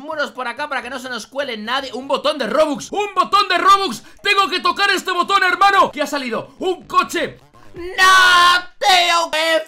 muros por acá para que no se nos cuele nadie Un botón de Robux, un botón de Robux Tengo que tocar este botón, hermano ¿Qué ha salido? Un coche ¡No!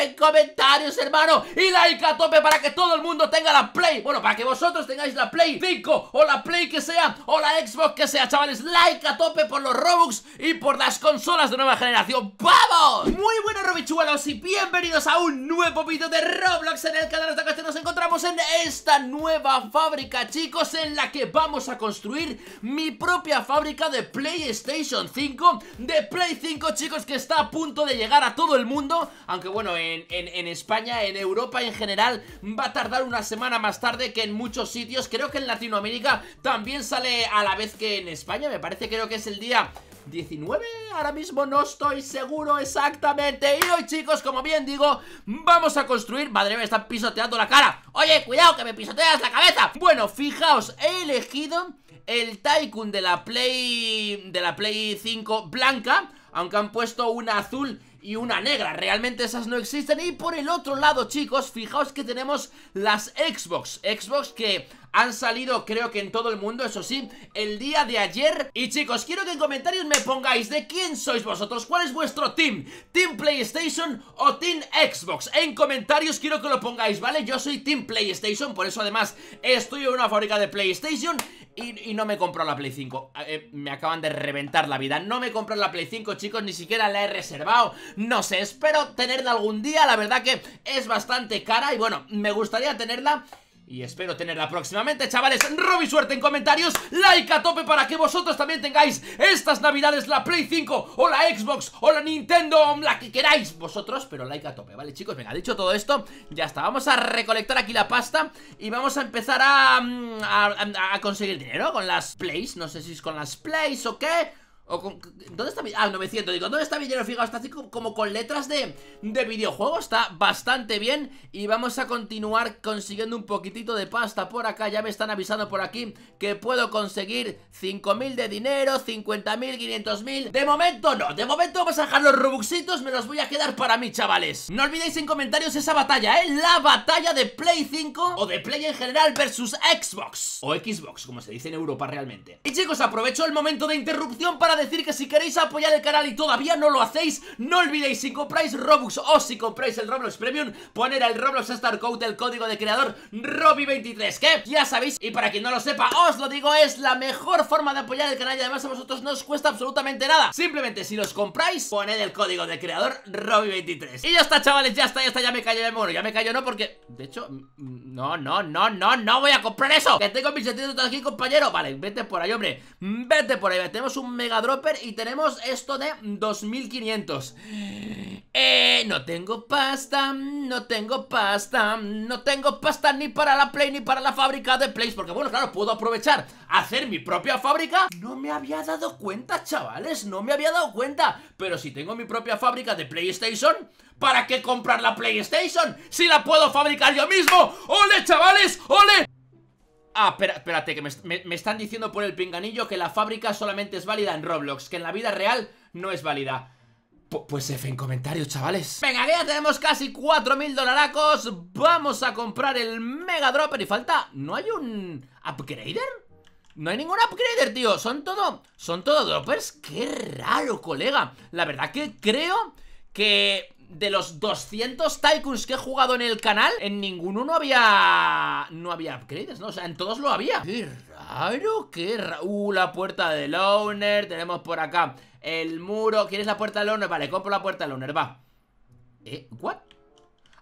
en comentarios, hermano. Y like a tope para que todo el mundo tenga la Play. Bueno, para que vosotros tengáis la Play 5 o la Play que sea o la Xbox que sea, chavales. Like a tope por los Robux y por las consolas de nueva generación. ¡Vamos! Muy buenos Robichuelos y bienvenidos a un nuevo vídeo de Roblox en el canal. Hasta que nos encontramos en esta nueva fábrica, chicos, en la que vamos a construir mi propia fábrica de PlayStation 5, de Play 5, chicos, que está a punto de llegar a todo el mundo aunque bueno, en, España, en Europa en general, va a tardar una semana más tarde que en muchos sitios, creo que en Latinoamérica también sale a la vez que en España, me parece creo que es el día 19, ahora mismo no estoy seguro exactamente Y hoy chicos, como bien digo, vamos a construir Madre mía, me están pisoteando la cara Oye, cuidado que me pisoteas la cabeza Bueno, fijaos, he elegido el Tycoon de la Play, de la Play 5 blanca aunque han puesto una azul y una negra. Realmente esas no existen. Y por el otro lado, chicos, fijaos que tenemos las Xbox. Xbox que han salido creo que en todo el mundo, eso sí, el día de ayer Y chicos, quiero que en comentarios me pongáis de quién sois vosotros, cuál es vuestro team Team PlayStation o Team Xbox En comentarios quiero que lo pongáis, ¿vale? Yo soy Team PlayStation, por eso además estoy en una fábrica de PlayStation y, no me compro la Play 5 eh, Me acaban de reventar la vida No me compro la Play 5, chicos, ni siquiera la he reservado No sé, espero tenerla algún día La verdad que es bastante cara Y bueno, me gustaría tenerla y espero tenerla próximamente, chavales Robi suerte en comentarios, like a tope Para que vosotros también tengáis estas navidades La Play 5, o la Xbox O la Nintendo, la que queráis Vosotros, pero like a tope, vale chicos, venga, dicho todo esto Ya está, vamos a recolectar aquí la pasta Y vamos a empezar a, mm, a conseguir dinero con las Plays, no sé si es con las Plays o qué ¿Dónde está Ah, 900, digo, ¿dónde está dinero Fijaos, Está así como, con letras de, de videojuego Está bastante bien Y vamos a continuar consiguiendo un poquitito de pasta por acá Ya me están avisando por aquí que puedo conseguir 5.000 de dinero, 50.000, 500.000 De momento no, de momento vamos a dejar los robuxitos Me los voy a quedar para mí, chavales No olvidéis en comentarios esa batalla, ¿eh? La batalla de Play 5 o de Play en general versus Xbox O Xbox, como se dice en Europa realmente Y chicos, aprovecho el momento de interrupción para decir que si queréis apoyar el canal y todavía no lo hacéis No olvidéis, si compráis Robux o si compráis el Roblox Premium Poner el Roblox Star Code, el código de creador Robi23 Que ya sabéis, y para quien no lo sepa, os lo digo Es la mejor forma de apoyar el canal y además a vosotros no os cuesta absolutamente nada Simplemente si los compráis, poned el código de creador robby 23 Y ya está chavales, ya está, ya está, ya me cayó el mono, ya me cayó no porque De hecho, mm, mm, no, no, no, no, no voy a comprar eso Que tengo mis aquí compañero Vale, vete por ahí hombre, mm, vete por ahí, tenemos un megador y tenemos esto de 2500 eh, no tengo pasta, no tengo pasta, no tengo pasta ni para la Play ni para la fábrica de Plays Porque bueno, claro, puedo aprovechar, hacer mi propia fábrica No me había dado cuenta, chavales, no me había dado cuenta Pero si tengo mi propia fábrica de PlayStation, ¿para qué comprar la PlayStation? Si la puedo fabricar yo mismo, ¡ole, chavales, ole! Ah, espérate, que me, están diciendo por el pinganillo que la fábrica solamente es válida en Roblox, que en la vida real no es válida. pues F en comentarios, chavales. Venga, que ya tenemos casi 4.000 dolaracos. Vamos a comprar el Mega Dropper. Y falta... ¿No hay un upgrader? No hay ningún upgrader, tío. Son todo... Son todo droppers. Qué raro, colega. La verdad que creo que de los 200 Tycoons que he jugado en el canal, en ninguno no había... No había upgrades, ¿no? O sea, en todos lo había. ¡Qué raro! ¡Qué raro! Uh, la puerta del owner. Tenemos por acá el muro. ¿Quieres la puerta del owner? Vale, compro la puerta del owner, va. ¿Eh? ¿What?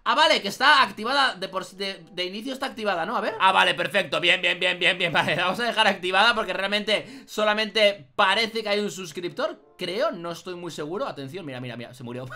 Ah, vale, que está activada de, de, inicio está activada, ¿no? A ver Ah, vale, perfecto, bien, bien, bien, bien, bien Vale, la vamos a dejar activada porque realmente solamente parece que hay un suscriptor Creo, no estoy muy seguro Atención, mira, mira, mira, se murió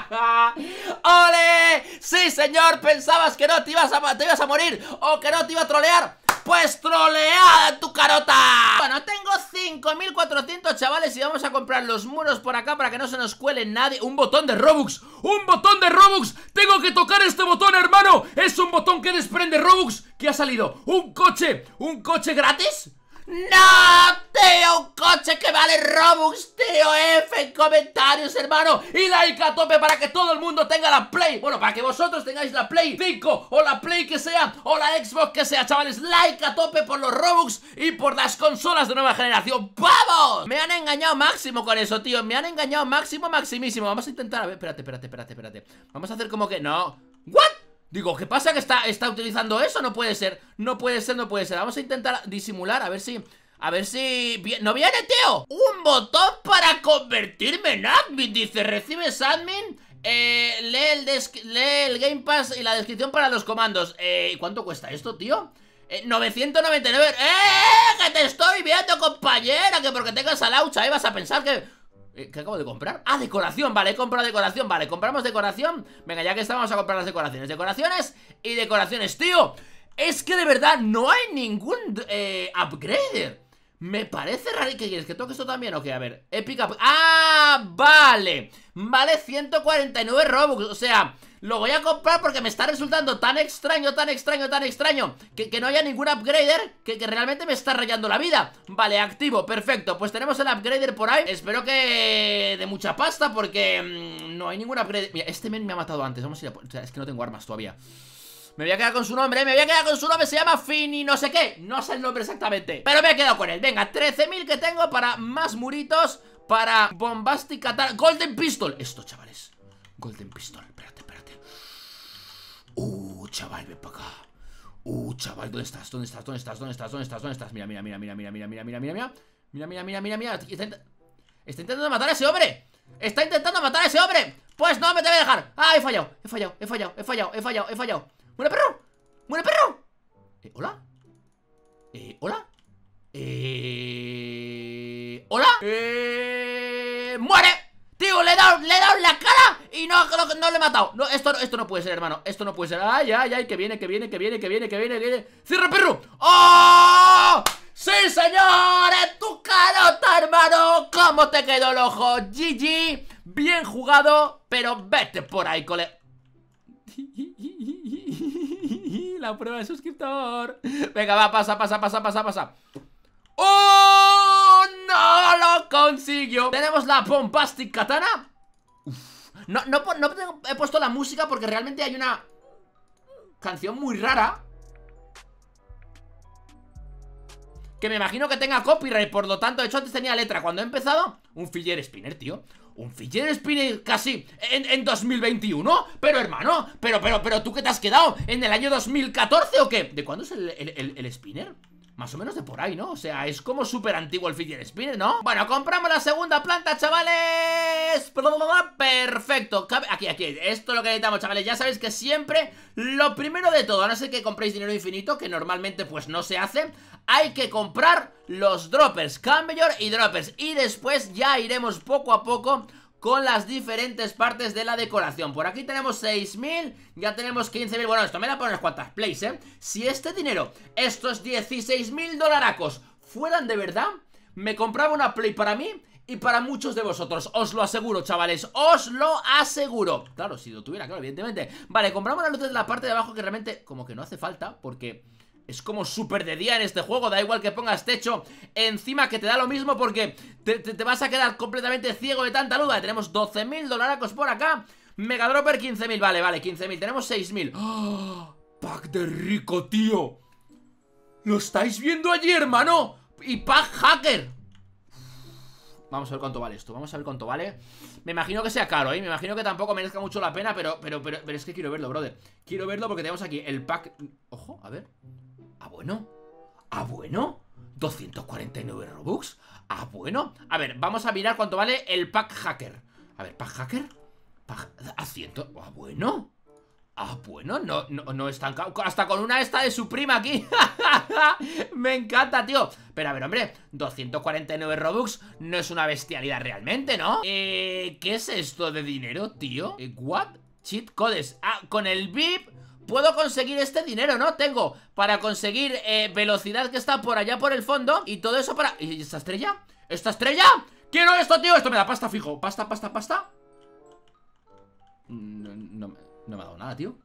¡Ole! ¡Sí, señor! Pensabas que no te a, te ibas a morir O que no te iba a trolear pues troleada tu carota Bueno, tengo 5400 chavales Y vamos a comprar los muros por acá Para que no se nos cuele nadie Un botón de Robux Un botón de Robux Tengo que tocar este botón, hermano Es un botón que desprende Robux que ha salido? ¿Un coche? ¿Un coche gratis? ¡No, tío! ¡Un coche que vale Robux, tío! F en comentarios, hermano Y like a tope para que todo el mundo tenga la Play Bueno, para que vosotros tengáis la Play Pico O la Play que sea, o la Xbox que sea Chavales, like a tope por los Robux Y por las consolas de nueva generación ¡Vamos! Me han engañado máximo con eso, tío Me han engañado máximo, maximísimo Vamos a intentar, a ver, espérate, espérate, espérate, espérate Vamos a hacer como que, no ¿What? Digo, ¿qué pasa que está, está utilizando eso? No puede ser, no puede ser, no puede ser Vamos a intentar disimular, a ver si... A ver si... ¡No viene, tío! ¡Un botón para convertirme en admin! Dice, ¿recibes admin? Eh, lee, el el Game Pass y la descripción para los comandos Eh, ¿cuánto cuesta esto, tío? 999 eh, ¡Eh, eh, ¡Eh! ¡Que te estoy viendo, compañera! Que porque tengas a Laucha, ahí vas a pensar que... Eh, ¿Qué acabo de comprar? Ah, decoración, vale, he comprado decoración Vale, compramos decoración Venga, ya que estamos a comprar las decoraciones Decoraciones y decoraciones, tío Es que de verdad no hay ningún eh, upgrader me parece raro que quieres que toque esto también o que A ver, épica... ¡Ah! ¡Vale! Vale 149 Robux, o sea... Lo voy a comprar porque me está resultando tan extraño, tan extraño, tan extraño Que, que no haya ningún upgrader que, realmente me está rayando la vida Vale, activo, perfecto Pues tenemos el upgrader por ahí Espero que de mucha pasta porque mm, no hay ningún upgrader Mira, este men me ha matado antes, vamos a ir a... es que no tengo armas todavía me voy a quedar con su nombre, me voy a quedar con su nombre Se llama Fini, no sé qué, no sé el nombre exactamente Pero me he quedado con él, venga, 13.000 que tengo Para más muritos Para bombasticatar Golden Pistol Esto, chavales, Golden Pistol Espérate, espérate Uh, chaval, ven para acá Uh, chaval, ¿dónde estás? ¿Dónde estás? ¿Dónde estás? ¿Dónde estás? ¿Dónde estás? ¿Dónde estás? Mira, mira, mira, mira, mira, mira, mira, mira, mira, mira Mira, mira, mira, mira, está, está intentando matar a ese hombre Está intentando matar a ese hombre Pues no me te voy a dejar Ah, he fallado, he fallado, he fallado, he fallado, he fallado, he fallado ¡Muere perro! ¡Muere perro! Eh, ¿Hola? Eh, ¿Hola? Eh, ¿Hola? ¡Muere! Tío, le he dado, le he la cara y no, no, le he matado no, esto, esto no puede ser, hermano, esto no puede ser Ay, ay, ay, que viene, que viene, que viene, que viene, que viene, que viene ¡Cierra, perro! ¡Oh! ¡Sí, señor! ¡En tu carota, hermano! ¿Cómo te quedó el ojo? GG, bien jugado Pero vete por ahí, cole La prueba de suscriptor. Venga, va, pasa, pasa, pasa, pasa, pasa. ¡Oh! ¡No lo consiguió! Tenemos la Bombastic Katana. No, no, no he puesto la música porque realmente hay una canción muy rara. Que me imagino que tenga copyright, por lo tanto, de hecho antes tenía letra. Cuando he empezado, un filler spinner, tío. ¿Un Fidget Spinner casi en, 2021? Pero hermano, pero, pero, pero ¿tú qué te has quedado? ¿En el año 2014 o qué? ¿De cuándo es el, el, Spinner? Más o menos de por ahí, ¿no? O sea, es como súper antiguo el Fidget Spinner, ¿no? Bueno, compramos la segunda planta, chavales perfecto Aquí, aquí, esto es lo que necesitamos, chavales Ya sabéis que siempre, lo primero de todo A no ser que compréis dinero infinito, que normalmente pues no se hace Hay que comprar los droppers, cambio y droppers Y después ya iremos poco a poco con las diferentes partes de la decoración Por aquí tenemos 6.000, ya tenemos 15.000 Bueno, esto me da por unas cuantas plays, ¿eh? Si este dinero, estos 16.000 dolaracos Fueran de verdad, me compraba una play para mí y para muchos de vosotros. Os lo aseguro, chavales, os lo aseguro. Claro, si lo tuviera, claro, evidentemente. Vale, compramos la luz de la parte de abajo que realmente como que no hace falta porque... Es como súper de día en este juego, da igual que pongas techo encima que te da lo mismo porque te, vas a quedar completamente ciego de tanta luz. tenemos 12.000 dólares por acá, Dropper, 15.000, vale, vale, 15.000, tenemos 6.000. ¡Oh! ¡Ah! Pack de rico, tío. ¿Lo estáis viendo allí, hermano? Y pack hacker. Vamos a ver cuánto vale esto, vamos a ver cuánto vale Me imagino que sea caro, ¿eh? Me imagino que tampoco merezca mucho la pena Pero, pero, pero, es que quiero verlo, brother Quiero verlo porque tenemos aquí el pack Ojo, a ver Ah, bueno Ah, bueno 249 Robux Ah, bueno A ver, vamos a mirar cuánto vale el pack hacker A ver, pack hacker pack... A ah, ciento, Ah, bueno Ah, bueno, no, no, no están Hasta con una esta de su prima aquí Me encanta, tío Pero a ver, hombre, 249 Robux No es una bestialidad realmente, ¿no? Eh, ¿qué es esto de dinero, tío? Eh, what? Cheat codes Ah, con el VIP puedo conseguir este dinero, ¿no? Tengo para conseguir eh, velocidad que está por allá por el fondo Y todo eso para... ¿Y esta estrella? ¿Esta estrella? Quiero esto, tío Esto me da pasta fijo Pasta, pasta, pasta mm, no, no, no me ha dado nada, tío.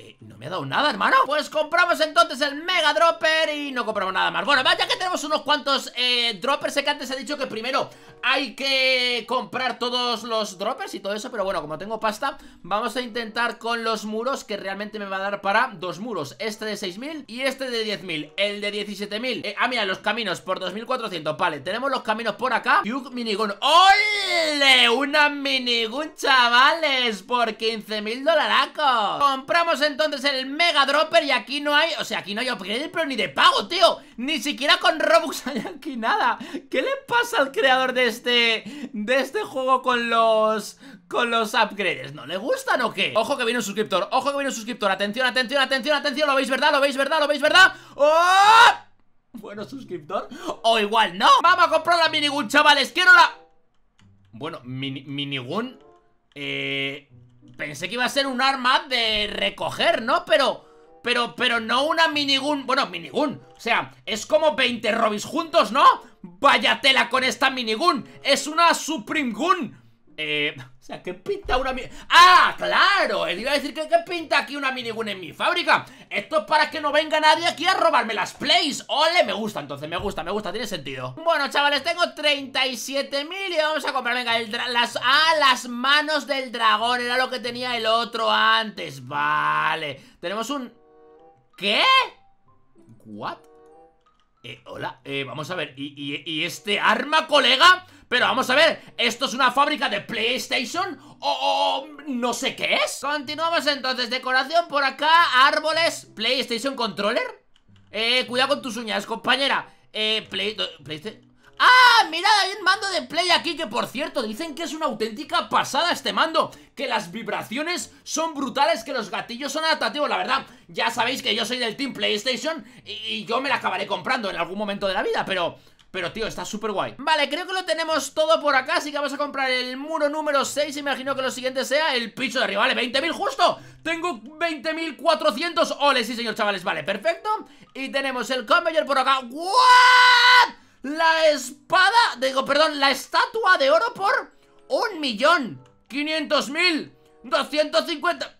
Eh, no me ha dado nada, hermano Pues compramos entonces el Mega Dropper Y no compramos nada más Bueno, vaya que tenemos unos cuantos eh, Droppers Sé que antes he dicho que primero hay que comprar todos los Droppers y todo eso Pero bueno, como tengo pasta Vamos a intentar con los muros Que realmente me va a dar para dos muros Este de 6.000 y este de 10.000 El de 17.000 eh, Ah, mira, los caminos por 2.400 Vale, tenemos los caminos por acá Y un minigun ¡Ole! Una minigun, chavales Por 15.000 dolaracos Compramos el entonces el Mega Dropper y aquí no hay... O sea, aquí no hay upgrade, pero ni de pago, tío. Ni siquiera con Robux hay aquí nada. ¿Qué le pasa al creador de este... De este juego con los... Con los upgrades? ¿No le gustan o qué? Ojo que viene un suscriptor, ojo que viene un suscriptor. Atención, atención, atención, atención. ¿Lo veis verdad? ¿Lo veis verdad? ¿Lo veis verdad? ¡Oh! Bueno, suscriptor. O igual no. Vamos a comprar la minigun, chavales. Quiero la... Bueno, mini, minigun... Eh... Pensé que iba a ser un arma de recoger, ¿no? Pero... Pero, pero no una minigun Bueno, minigun, o sea, es como 20 Robis juntos, ¿no? Vaya tela con esta minigun Es una Supreme Gun eh, o sea, ¿qué pinta una mini... ¡Ah, claro! Él iba a decir que ¿qué pinta aquí una minigun en mi fábrica. Esto es para que no venga nadie aquí a robarme las plays. ¡Ole! Me gusta, entonces, me gusta, me gusta, tiene sentido. Bueno, chavales, tengo 37.000 y vamos a comprar, venga, el las... ¡Ah, las manos del dragón! Era lo que tenía el otro antes. Vale. Tenemos un... ¿Qué? ¿What? Eh, hola, eh, vamos a ver, ¿y, y este arma, colega? Pero vamos a ver, ¿esto es una fábrica de PlayStation? O, no sé qué es Continuamos entonces, decoración por acá, árboles, PlayStation Controller Eh, cuidado con tus uñas, compañera Eh, Play... PlayStation... ¡Ah! Mirad, hay un mando de Play aquí que, por cierto, dicen que es una auténtica pasada este mando Que las vibraciones son brutales, que los gatillos son adaptativos, la verdad Ya sabéis que yo soy del Team PlayStation y yo me la acabaré comprando en algún momento de la vida, pero... Pero, tío, está súper guay Vale, creo que lo tenemos todo por acá Así que vamos a comprar el muro número 6 Imagino que lo siguiente sea el piso de arriba Vale, 20.000 justo Tengo 20.400 Ole, sí, señor, chavales Vale, perfecto Y tenemos el conveyor por acá ¿What? La espada Digo, perdón, la estatua de oro por Un millón 250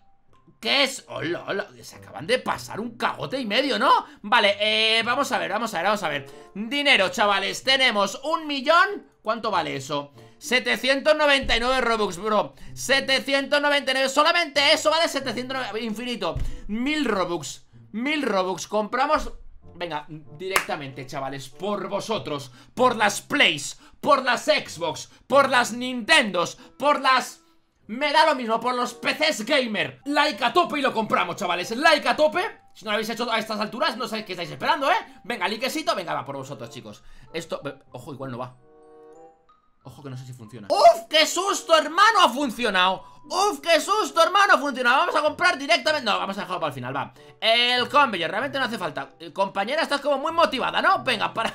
¿Qué es? Hola, hola, se acaban de pasar un cagote y medio, ¿no? Vale, eh, vamos a ver, vamos a ver, vamos a ver Dinero, chavales, tenemos un millón ¿Cuánto vale eso? 799 Robux, bro 799, solamente eso vale 799, infinito mil Robux, mil Robux Compramos, venga, directamente, chavales Por vosotros, por las Plays Por las Xbox, por las Nintendos Por las... Me da lo mismo por los PCs gamer Like tope y lo compramos, chavales Like tope Si no lo habéis hecho a estas alturas, no sé qué estáis esperando, ¿eh? Venga, likecito, venga, va por vosotros, chicos Esto, ojo, igual no va Ojo que no sé si funciona ¡Uf! ¡Qué susto, hermano! Ha funcionado ¡Uf! ¡Qué susto, hermano! Ha funcionado Vamos a comprar directamente... No, vamos a dejarlo para el final, va El conveyor, realmente no hace falta eh, Compañera, estás como muy motivada, ¿no? Venga, para...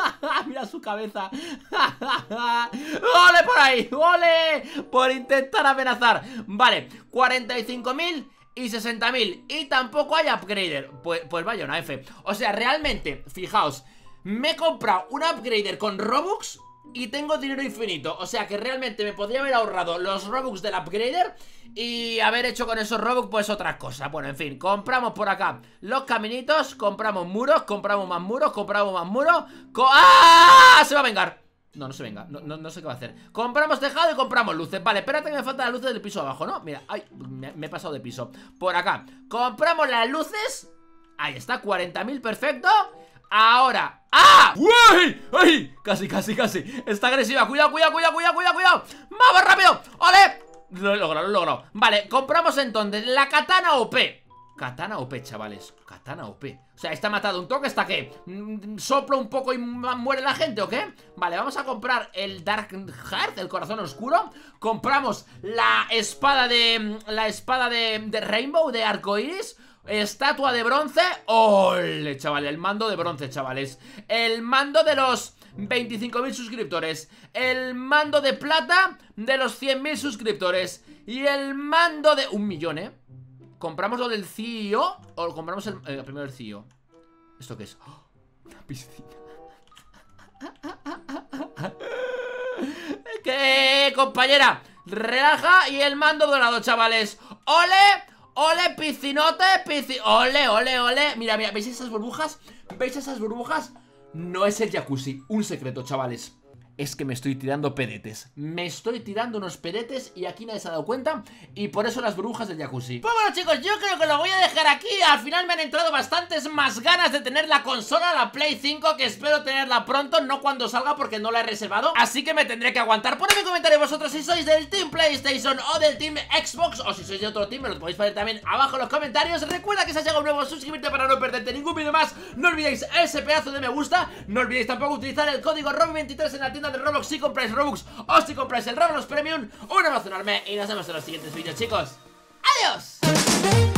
Mira su cabeza. ¡Ole por ahí! ¡Ole! Por intentar amenazar. Vale, 45.000 y 60.000. Y tampoco hay upgrader. Pues, pues vaya una F. O sea, realmente, fijaos. Me he comprado un upgrader con Robux y tengo dinero infinito O sea que realmente me podría haber ahorrado los Robux del Upgrader Y haber hecho con esos Robux pues otras cosas Bueno, en fin, compramos por acá los caminitos Compramos muros, compramos más muros, compramos más muros ¡Ah! Se va a vengar no, no se venga, no, sé qué va a hacer Compramos tejado y compramos luces Vale, espérate que me faltan las luces del piso abajo, ¿no? Mira, ay, me he pasado de piso Por acá, compramos las luces Ahí está, 40.000, perfecto Ahora, ¡Ah! ¡Uy! ¡Ay! Casi, casi, casi Está agresiva, cuidado, cuidado, cuidado, cuidado, cuidado, ¡Vamos rápido! ¡Ole! Lo he logrado, lo he logrado Vale, compramos entonces la katana OP Katana OP, chavales Katana OP O sea, está matado un toque hasta que mm, Soplo un poco y muere la gente, ¿o qué? Vale, vamos a comprar el Dark Heart El corazón oscuro Compramos la espada de... Mm, la espada de, de Rainbow, de arco iris. Estatua de bronce ¡Ole, chavales! El mando de bronce, chavales El mando de los 25.000 suscriptores El mando de plata de los 100.000 suscriptores Y el mando de... Un millón, ¿eh? ¿Compramos lo del CEO o compramos el, primer eh, primero el CEO? ¿Esto qué es? ¡Oh! Una piscina ¿Qué, compañera? Relaja y el mando dorado, chavales ¡Ole! ¡Ole, piscinote! Pisci ¡Ole, ole, ole! Mira, mira, ¿veis esas burbujas? ¿Veis esas burbujas? No es el jacuzzi, un secreto, chavales es que me estoy tirando pedetes. Me estoy tirando unos pedetes y aquí nadie se ha dado cuenta. Y por eso las brujas del jacuzzi. Pues bueno, chicos, yo creo que lo voy a dejar aquí. Al final me han entrado bastantes más ganas de tener la consola, la Play 5, que espero tenerla pronto, no cuando salga porque no la he reservado. Así que me tendré que aguantar. Ponedme en comentario vosotros si sois del Team PlayStation o del Team Xbox o si sois de otro team. Me lo podéis poner también abajo en los comentarios. Recuerda que si has llegado nuevo, suscribirte para no perderte ningún vídeo más. No olvidéis ese pedazo de me gusta. No olvidéis tampoco utilizar el código ROM23 en la tienda de Robux si compráis Robux o si compráis el Roblox Premium. Un abrazo enorme y nos vemos en los siguientes vídeos, chicos. ¡Adiós!